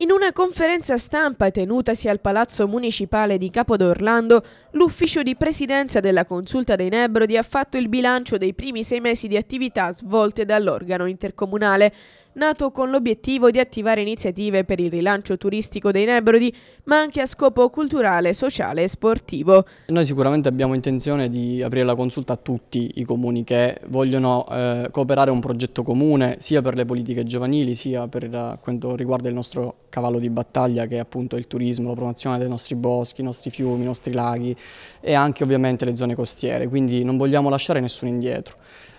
In una conferenza stampa tenutasi al Palazzo Municipale di Capo d'Orlando, l'ufficio di presidenza della Consulta dei Nebrodi ha fatto il bilancio dei primi sei mesi di attività svolte dall'organo intercomunale nato con l'obiettivo di attivare iniziative per il rilancio turistico dei Nebrodi, ma anche a scopo culturale, sociale e sportivo. Noi sicuramente abbiamo intenzione di aprire la consulta a tutti i comuni che vogliono eh, cooperare un progetto comune, sia per le politiche giovanili, sia per eh, quanto riguarda il nostro cavallo di battaglia, che è appunto il turismo, la promozione dei nostri boschi, i nostri fiumi, i nostri laghi e anche ovviamente le zone costiere, quindi non vogliamo lasciare nessuno indietro.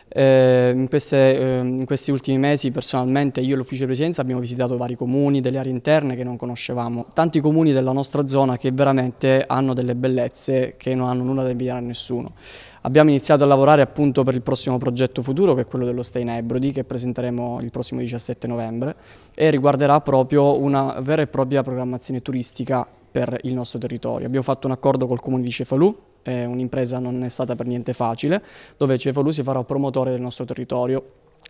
Eh, in, queste, eh, in, questi ultimi mesi personalmente io e l'ufficio di presidenza abbiamo visitato vari comuni delle aree interne che non conoscevamo, tanti comuni della nostra zona che veramente hanno delle bellezze che non hanno nulla da invidiare a nessuno. Abbiamo iniziato a lavorare appunto per il prossimo progetto futuro che è quello dello Stay in Ebrodi che presenteremo il prossimo 17 novembre e riguarderà proprio una vera e propria programmazione turistica per il nostro territorio. Abbiamo fatto un accordo col comune di Cefalù è eh, un'impresa non è stata per niente facile, dove CFOLU si farà promotore del nostro territorio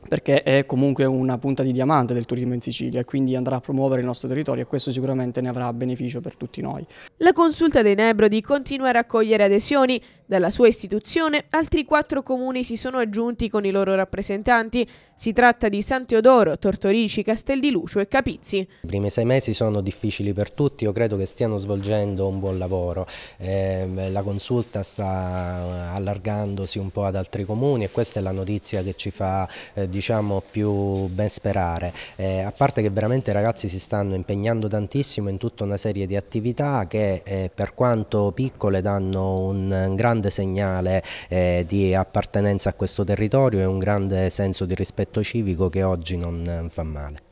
perché è comunque una punta di diamante del turismo in Sicilia e quindi andrà a promuovere il nostro territorio e questo sicuramente ne avrà beneficio per tutti noi. La consulta dei Nebrodi continua a raccogliere adesioni dalla sua istituzione altri quattro comuni si sono aggiunti con i loro rappresentanti. Si tratta di San Teodoro, Tortorici, Castel di Lucio e Capizzi. I primi sei mesi sono difficili per tutti, io credo che stiano svolgendo un buon lavoro. Eh, la consulta sta allargandosi un po' ad altri comuni e questa è la notizia che ci fa eh, diciamo più ben sperare. Eh, a parte che veramente i ragazzi si stanno impegnando tantissimo in tutta una serie di attività che eh, per quanto piccole danno un grande grande segnale eh, di appartenenza a questo territorio e un grande senso di rispetto civico che oggi non eh, fa male.